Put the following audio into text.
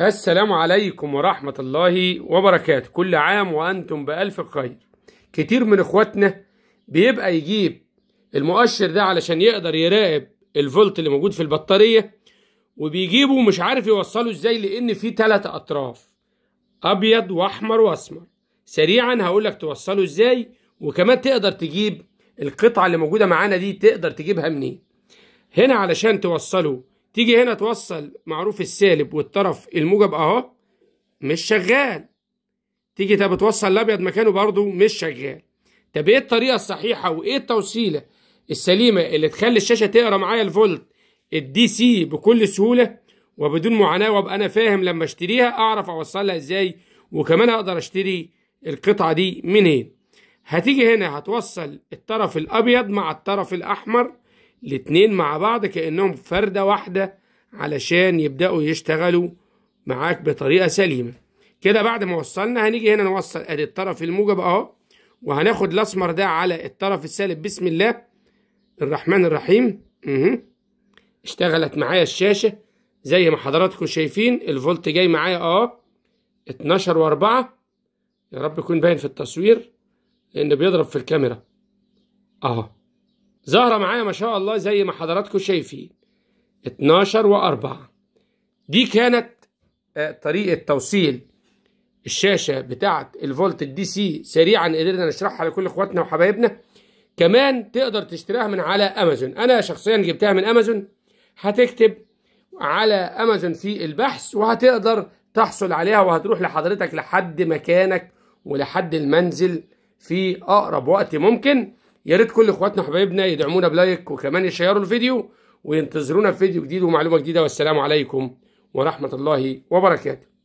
السلام عليكم ورحمة الله وبركاته كل عام وأنتم بألف خير كتير من إخواتنا بيبقى يجيب المؤشر ده علشان يقدر يراقب الفولت اللي موجود في البطارية وبيجيبه ومش عارف يوصله ازاي لأن فيه تلات أطراف أبيض وأحمر وأسمر سريعا هقولك توصله ازاي وكمان تقدر تجيب القطعة اللي موجودة معانا دي تقدر تجيبها منين هنا علشان توصله تيجي هنا توصل معروف السالب والطرف الموجب اهو مش شغال تيجي طب توصل الابيض مكانه برضه مش شغال طب ايه الطريقه الصحيحه وايه التوصيله السليمه اللي تخلي الشاشه تقرا معايا الفولت الدي سي بكل سهوله وبدون معاناه وابقى انا فاهم لما اشتريها اعرف اوصلها ازاي وكمان اقدر اشتري القطعه دي منين هتيجي هنا هتوصل الطرف الابيض مع الطرف الاحمر الاتنين مع بعض كأنهم فردة واحدة علشان يبدأوا يشتغلوا معاك بطريقة سليمة كده بعد ما وصلنا هنيجي هنا نوصل ادي الطرف الموجب اهو وهناخد الاسمر ده على الطرف السالب بسم الله الرحمن الرحيم اشتغلت معايا الشاشة زي ما حضراتكم شايفين الفولت جاي معايا اه اتناشر واربعة يا رب يكون باين في التصوير لان بيضرب في الكاميرا اهو ظاهرة معايا ما شاء الله زي ما حضراتكم شايفين 12 و4 دي كانت آه، طريقة توصيل الشاشة بتاعة الفولت الدي سي سريعا قدرنا نشرحها لكل اخواتنا وحبايبنا كمان تقدر تشتريها من على امازون انا شخصيا جبتها من امازون هتكتب على امازون في البحث وهتقدر تحصل عليها وهتروح لحضرتك لحد مكانك ولحد المنزل في اقرب وقت ممكن يا ريت كل اخواتنا وحبايبنا يدعمونا بلايك وكمان يشيروا الفيديو وينتظرونا في فيديو جديد ومعلومه جديده والسلام عليكم ورحمه الله وبركاته